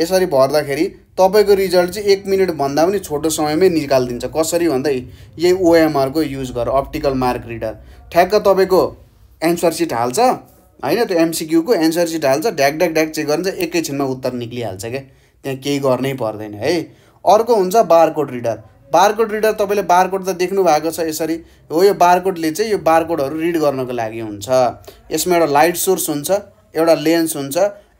यसरी भर्दाखेरि तपाईँको रिजल्ट चाहिँ एक मिनटभन्दा पनि छोटो समयमै निकालिदिन्छ कसरी भन्दा यही ओएमआरको युज गर अप्टिकल मार्क रिडर ठ्याक्क तपाईँको एन्सर सिट हाल्छ होइन त्यो एमसिक्यूको एन्सर सिट हाल्छ ढ्याक ढ्याक ढ्याक चेक गरिन्छ एकैछिनमा उत्तर निक्लिहाल्छ क्या त्यहाँ केही गर्नै पर्दैन है अर्को हुन्छ बारकोड रिडर बारकोड रिडर तपाईँले बारकोड त देख्नु भएको छ यसरी हो यो बारकोडले चाहिँ यो बारकोडहरू रिड गर्नको लागि हुन्छ यसमा एउटा लाइट सोर्स हुन्छ एउटा लेन्स हुन्छ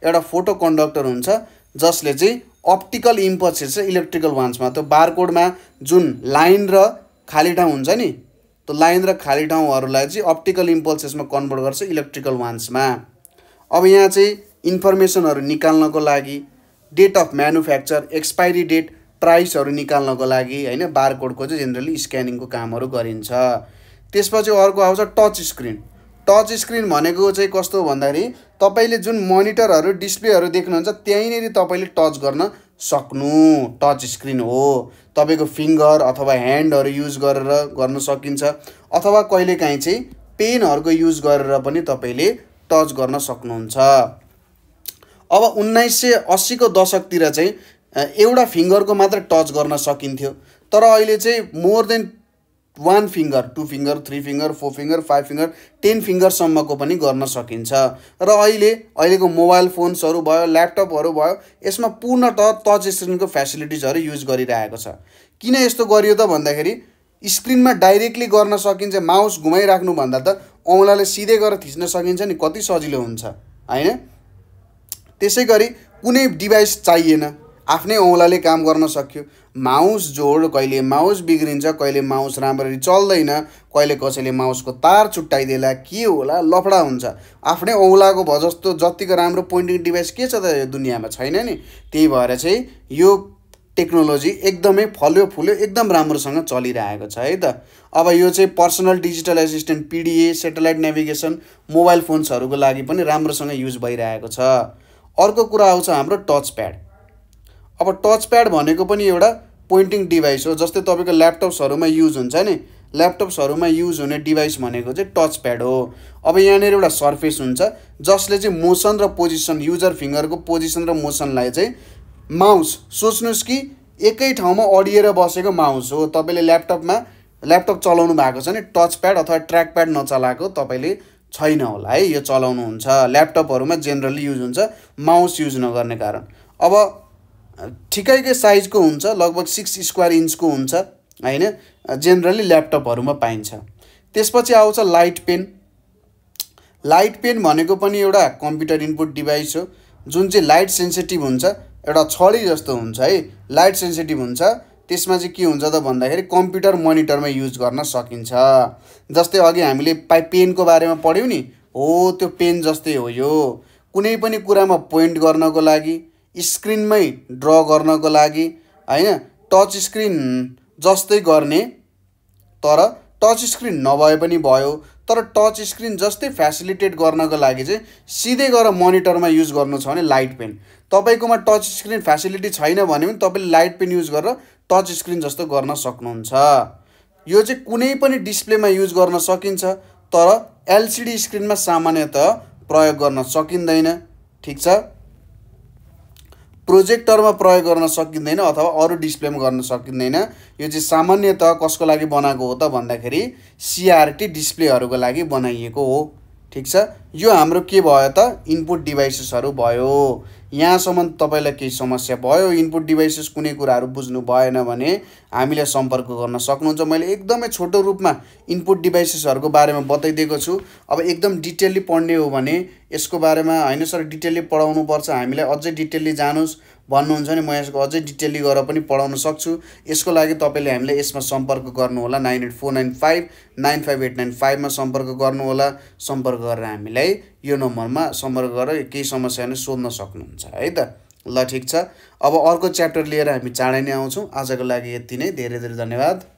एउटा फोटो कन्डक्टर हुन्छ जसले चाहिँ अप्टिकल इम्पल्सेस चाहिँ इलेक्ट्रिकल वान्समा त्यो बारकोडमा जुन लाइन र खाली ठाउँ हुन्छ नि त्यो लाइन र खाली ठाउँहरूलाई चाहिँ अप्टिकल इम्पल्सेसमा कन्भर्ट गर्छ इलेक्ट्रिकल वान्समा अब यहाँ चाहिँ इन्फर्मेसनहरू निकाल्नको लागि date of manufacture expiry date प्राइसहरू निकाल्नको लागि होइन बारकोडको चाहिँ जेनरली स्क्यानिङको कामहरू गरिन्छ त्यसपछि अर्को आउँछ टच स्क्रिन टच स्क्रिन भनेको चाहिँ कस्तो भन्दाखेरि तपाईँले जुन मोनिटरहरू डिस्प्लेहरू देख्नुहुन्छ त्यहीँनिर तपाईँले टच गर्न सक्नु टच स्क्रिन हो तपाईँको फिङ्गर अथवा ह्यान्डहरू युज गरेर गर्न सकिन्छ अथवा कहिलेकाहीँ चाहिँ पेनहरूको युज गरेर पनि तपाईँले टच गर्न सक्नुहुन्छ अब उन्नाइस सय अस्सीको दशकतिर चाहिँ एउटा फिङ्गरको मात्र टच गर्न सकिन्थ्यो तर अहिले चाहिँ more than one finger two finger three finger four finger five finger ten फिङ्गरसम्मको पनि गर्न सकिन्छ र अहिले अहिलेको मोबाइल फोन्सहरू भयो ल्यापटपहरू भयो यसमा पूर्णत टच स्क्रिनको फेसिलिटिजहरू युज गरिरहेको छ किन यस्तो गरियो त भन्दाखेरि स्क्रिनमा डाइरेक्टली गर्न सकिन्छ माउस घुमाइराख्नुभन्दा त औँलाले सिधै गरेर थिच्न सकिन्छ नि कति सजिलो हुन्छ होइन त्यसै गरी कुनै डिभाइस चाहिएन आफ्नै औँलाले काम गर्न सक्यो माउस जोड कहिले माउस बिग्रिन्छ कहिले माउस राम्ररी चल्दैन कहिले कसैले माउसको तार छुट्टाइदिएला के होला लफडा हुन्छ आफ्नै औँलाको भ जस्तो जतिको राम्रो पोइन्टिङ डिभाइस के छ त यो दुनियाँमा छैन नि त्यही भएर चाहिँ यो टेक्नोलोजी एकदमै फल्यो फुल्यो एकदम राम्रोसँग चलिरहेको छ है त अब यो चाहिँ personal digital assistant PDA satellite navigation mobile फोन्सहरूको लागि पनि राम्रोसँग युज भइरहेको छ अर्को कुरा आउँछ हाम्रो टच प्याड अब टच प्याड भनेको पनि एउटा पोइन्टिङ डिभाइस हो जस्तै तपाईँको ल्यापटप्सहरूमा युज हुन्छ नि ल्यापटप्सहरूमा युज हुने डिभाइस भनेको चाहिँ टच प्याड हो अब यहाँनिर एउटा सर्फेस हुन्छ जसले चाहिँ मोसन र पोजिसन युजर फिङ्गरको पोजिसन र मोसनलाई चाहिँ माउस सोच्नुहोस् कि एकै ठाउँमा अडिएर बसेको माउस हो तपाईँले ल्यापटपमा ल्यापटप चलाउनु भएको छ नि टच प्याड अथवा ट्र्याक प्याड नचलाएको तपाईँले छैन होला है यो चलाउनुहुन्छ ल्यापटपहरूमा जेनरली युज हुन्छ माउस युज नगर्ने कारण अब ठिकैकै साइजको हुन्छ लगभग सिक्स स्क्वायर इन्चको हुन्छ होइन जेनरली ल्यापटपहरूमा पाइन्छ त्यसपछि आउँछ लाइट पेन लाइट पेन भनेको पनि एउटा कम्प्युटर इनपुट डिभाइस हो जुन चाहिँ लाइट सेन्सिटिभ हुन्छ एउटा छडी जस्तो हुन्छ है लाइट सेन्सिटिभ हुन्छ त्यसमा चाहिँ के हुन्छ त भन्दाखेरि कम्प्युटर मोनिटरमा युज गर्न सकिन्छ जस्तै अघि हामीले पाइ पेनको बारेमा पढ्यौँ नि हो त्यो पेन जस्तै हो यो कुनै पनि कुरामा पोइन्ट गर्नको लागि स्क्रिनमै ड्र गर्नको लागि होइन टच स्क्रिन जस्तै गर्ने तर टच स्क्रिन नभए पनि भयो तर टच स्क्रिन जस्तै फेसिलिटेट गर्नको लागि चाहिँ सिधै गएर मोनिटरमा युज गर्नु छ भने लाइट पेन तपाईँकोमा टच स्क्रिन फेसिलिटी छैन भने पनि तपाईँले लाइट पेन युज गरेर टच स्क्रिन जस्तो गर्न सक्नुहुन्छ यो चाहिँ कुनै पनि डिस्प्लेमा युज गर्न सकिन्छ तर एलसिडी स्क्रिनमा सामान्यत प्रयोग गर्न सकिँदैन ठिक छ प्रोजेक्टरमा प्रयोग गर्न सकिँदैन अथवा अरू डिस्प्लेमा गर्न सकिँदैन यो चाहिँ सामान्यत कसको लागि बनाएको हो त भन्दाखेरि सिआरटी डिस्प्लेहरूको लागि बनाइएको हो ठिक छ यो हाम्रो के भयो त इनपुट डिभाइसेसहरू भयो यहाँसम्म तपाईँलाई केही समस्या भयो इनपुट डिभाइसेस कुनै कुराहरू बुझ्नु भएन भने हामीले सम्पर्क गर्न सक्नुहुन्छ मैले एकदमै छोटो रूपमा इनपुट डिभाइसेसहरूको बारेमा बताइदिएको छु अब एकदम डिटेलली पढ्ने हो भने यसको बारेमा होइन सर डिटेलली पढाउनुपर्छ हामीलाई अझै डिटेलली जानुहोस् भन्नुहुन्छ भने म यसको अझै डिटेलली गरेर पनि पढाउन सक्छु यसको लागि तपाईँले हामीले यसमा सम्पर्क गर्नुहोला nine eight four nine five nine five eight nine फाइभमा सम्पर्क गर्नुहोला सम्पर्क गरेर हामीलाई यो नम्बरमा सम्पर्क गरेर केही समस्या नै सोध्न सक्नुहुन्छ है त ल ठिक छ अब अर्को च्याप्टर लिएर हामी चाँडै नै आउँछौँ आजको लागि यति नै धेरै धेरै धन्यवाद